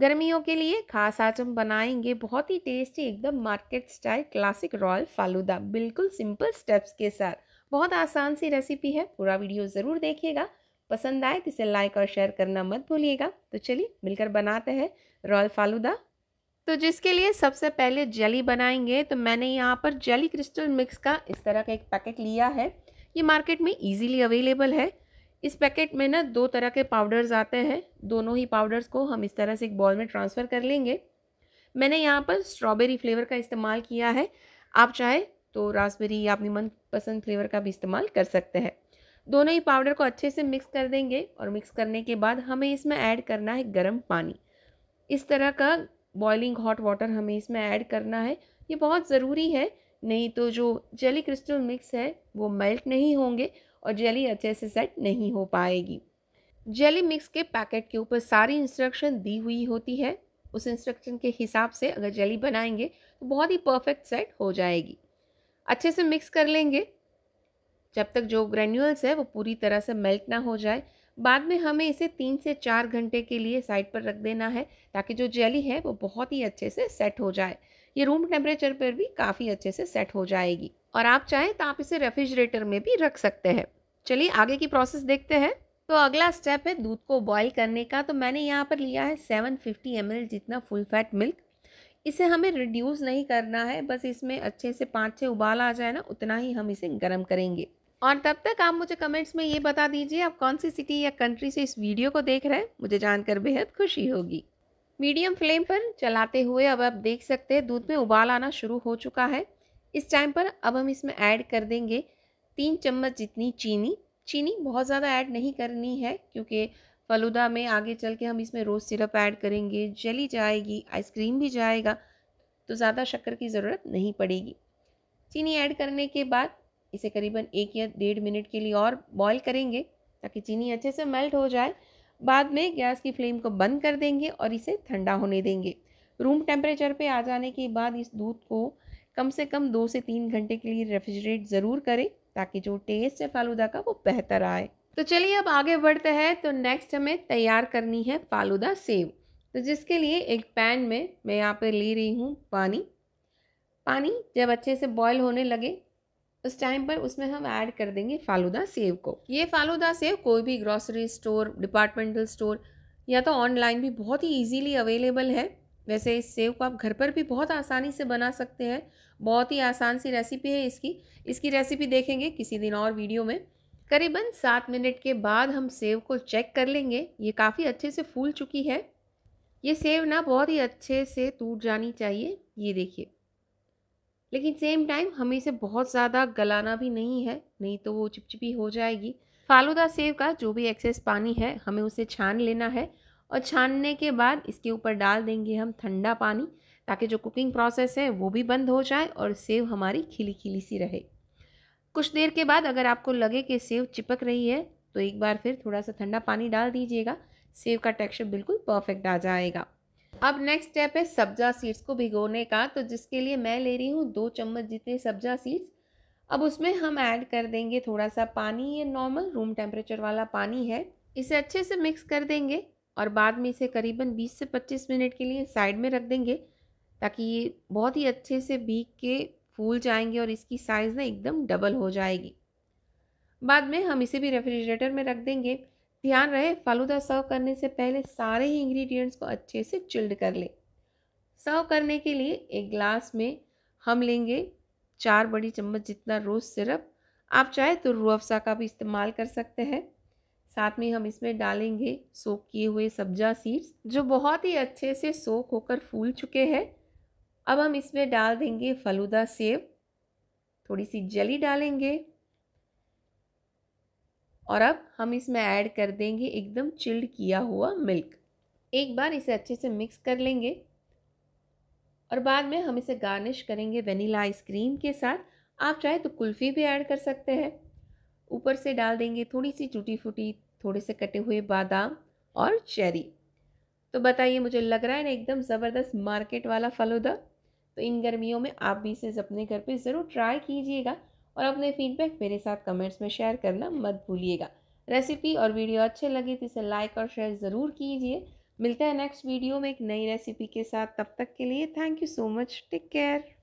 गर्मियों के लिए खास आज हम बनाएंगे बहुत ही टेस्टी एकदम market style classic royal falooda बिल्कुल सिंपल स्टेप्स के साथ बहुत आसान सी रेसिपी है पूरा वीडियो ज़रूर देखिएगा पसंद आए तो इसे लाइक और शेयर करना मत भूलिएगा तो चलिए मिलकर बनाते हैं रॉयल फालूदा तो जिसके लिए सबसे पहले जली बनाएंगे तो मैंने यहाँ पर जली क्रिस्टल मिक्स का इस तरह का एक पैकेट लिया है ये मार्केट में ईजिली अवेलेबल है इस पैकेट में ना दो तरह के पाउडर्स आते हैं दोनों ही पाउडर्स को हम इस तरह से एक बॉल में ट्रांसफ़र कर लेंगे मैंने यहाँ पर स्ट्रॉबेरी फ्लेवर का इस्तेमाल किया है आप चाहे तो रासबेरी या अपनी मनपसंद फ्लेवर का भी इस्तेमाल कर सकते हैं दोनों ही पाउडर को अच्छे से मिक्स कर देंगे और मिक्स करने के बाद हमें इसमें ऐड करना है गर्म पानी इस तरह का बॉइलिंग हॉट वाटर हमें इसमें ऐड करना है ये बहुत ज़रूरी है नहीं तो जो जेली क्रिस्टल मिक्स है वो मेल्ट नहीं होंगे और जेली अच्छे से सेट नहीं हो पाएगी जेली मिक्स के पैकेट के ऊपर सारी इंस्ट्रक्शन दी हुई होती है उस इंस्ट्रक्शन के हिसाब से अगर जेली बनाएंगे तो बहुत ही परफेक्ट सेट हो जाएगी अच्छे से मिक्स कर लेंगे जब तक जो ग्रेन्यूल्स है वो पूरी तरह से मेल्ट ना हो जाए बाद में हमें इसे तीन से चार घंटे के लिए साइड पर रख देना है ताकि जो जेली है वो बहुत ही अच्छे से सेट हो जाए ये रूम टेम्परेचर पर भी काफ़ी अच्छे से सेट हो जाएगी और आप चाहें तो आप इसे रेफ्रिजरेटर में भी रख सकते हैं चलिए आगे की प्रोसेस देखते हैं तो अगला स्टेप है दूध को बॉईल करने का तो मैंने यहाँ पर लिया है सेवन फिफ्टी एम जितना फुल फैट मिल्क इसे हमें रिड्यूस नहीं करना है बस इसमें अच्छे से पाँच छः उबाल आ जाए ना उतना ही हम इसे गर्म करेंगे और तब तक आप मुझे कमेंट्स में ये बता दीजिए आप कौन सी सिटी या कंट्री से इस वीडियो को देख रहे हैं मुझे जानकर बेहद खुशी होगी मीडियम फ्लेम पर चलाते हुए अब आप देख सकते हैं दूध में उबाल आना शुरू हो चुका है इस टाइम पर अब हम इसमें ऐड कर देंगे तीन चम्मच जितनी चीनी चीनी बहुत ज़्यादा ऐड नहीं करनी है क्योंकि फलूदा में आगे चल के हम इसमें रोज़ सिरप ऐड करेंगे जली जाएगी आइसक्रीम भी जाएगा तो ज़्यादा शक्कर की ज़रूरत नहीं पड़ेगी चीनी ऐड करने के बाद इसे करीबन एक या डेढ़ मिनट के लिए और बॉईल करेंगे ताकि चीनी अच्छे से मेल्ट हो जाए बाद में गैस की फ्लेम को बंद कर देंगे और इसे ठंडा होने देंगे रूम टेम्परेचर पर आ जाने के बाद इस दूध को कम से कम दो से तीन घंटे के लिए रेफ्रिजरेट ज़रूर करें ताकि जो टेस्ट है फालूदा का वो बेहतर आए तो चलिए अब आगे बढ़ते हैं तो नेक्स्ट हमें तैयार करनी है फालूदा सेव तो जिसके लिए एक पैन में मैं यहाँ पर ले रही हूँ पानी पानी जब अच्छे से बॉयल होने लगे उस टाइम पर उसमें हम ऐड कर देंगे फालूदा सेव को ये फालूदा सेव कोई भी ग्रॉसरी स्टोर डिपार्टमेंटल स्टोर या तो ऑनलाइन भी बहुत ही इजीली अवेलेबल है वैसे इस सेव को आप घर पर भी बहुत आसानी से बना सकते हैं बहुत ही आसान सी रेसिपी है इसकी इसकी रेसिपी देखेंगे किसी दिन और वीडियो में करीबन सात मिनट के बाद हम सेव को चेक कर लेंगे ये काफ़ी अच्छे से फूल चुकी है ये सेव ना बहुत ही अच्छे से टूट जानी चाहिए ये देखिए लेकिन सेम टाइम हमें इसे बहुत ज़्यादा गलाना भी नहीं है नहीं तो वो चिपचिपी हो जाएगी फालूदा सेव का जो भी एक्सेस पानी है हमें उसे छान लेना है और छानने के बाद इसके ऊपर डाल देंगे हम ठंडा पानी ताकि जो कुकिंग प्रोसेस है वो भी बंद हो जाए और सेव हमारी खिली खिली सी रहे कुछ देर के बाद अगर आपको लगे कि सेव चिपक रही है तो एक बार फिर थोड़ा सा ठंडा पानी डाल दीजिएगा सेव का टेक्सचर बिल्कुल परफेक्ट आ जाएगा अब नेक्स्ट स्टेप है सब्जा सीड्स को भिगोने का तो जिसके लिए मैं ले रही हूँ दो चम्मच जितने सब्जा सीड्स अब उसमें हम ऐड कर देंगे थोड़ा सा पानी ये नॉर्मल रूम टेम्परेचर वाला पानी है इसे अच्छे से मिक्स कर देंगे और बाद में इसे करीबन 20 से 25 मिनट के लिए साइड में रख देंगे ताकि ये बहुत ही अच्छे से भीग के फूल जाएंगे और इसकी साइज़ ना एकदम डबल हो जाएगी बाद में हम इसे भी रेफ्रिजरेटर में रख देंगे ध्यान रहे फालूदा सर्व करने से पहले सारे ही इंग्रेडिएंट्स को अच्छे से चिल्ड कर लें सर्व करने के लिए एक ग्लास में हम लेंगे चार बड़ी चम्मच जितना रोज़ सिरप आप चाहे तो रूह का भी इस्तेमाल कर सकते हैं साथ में हम इसमें डालेंगे सोख किए हुए सब्जा सीड्स जो बहुत ही अच्छे से सोक होकर फूल चुके हैं अब हम इसमें डाल देंगे फलूदा सेब थोड़ी सी जली डालेंगे और अब हम इसमें ऐड कर देंगे एकदम चिल्ड किया हुआ मिल्क एक बार इसे अच्छे से मिक्स कर लेंगे और बाद में हम इसे गार्निश करेंगे वनीला आइसक्रीम के साथ आप चाहे तो कुल्फ़ी भी ऐड कर सकते हैं ऊपर से डाल देंगे थोड़ी सी टूटी फूटी थोड़े से कटे हुए बादाम और चेरी तो बताइए मुझे लग रहा है ना एकदम ज़बरदस्त मार्केट वाला फलूदा तो इन गर्मियों में आप भी इसे अपने घर पे ज़रूर ट्राई कीजिएगा और अपने फीडबैक मेरे साथ कमेंट्स में शेयर करना मत भूलिएगा रेसिपी और वीडियो अच्छे लगे तो इसे लाइक और शेयर ज़रूर कीजिए मिलते हैं नेक्स्ट वीडियो में एक नई रेसिपी के साथ तब तक के लिए thank you so much take care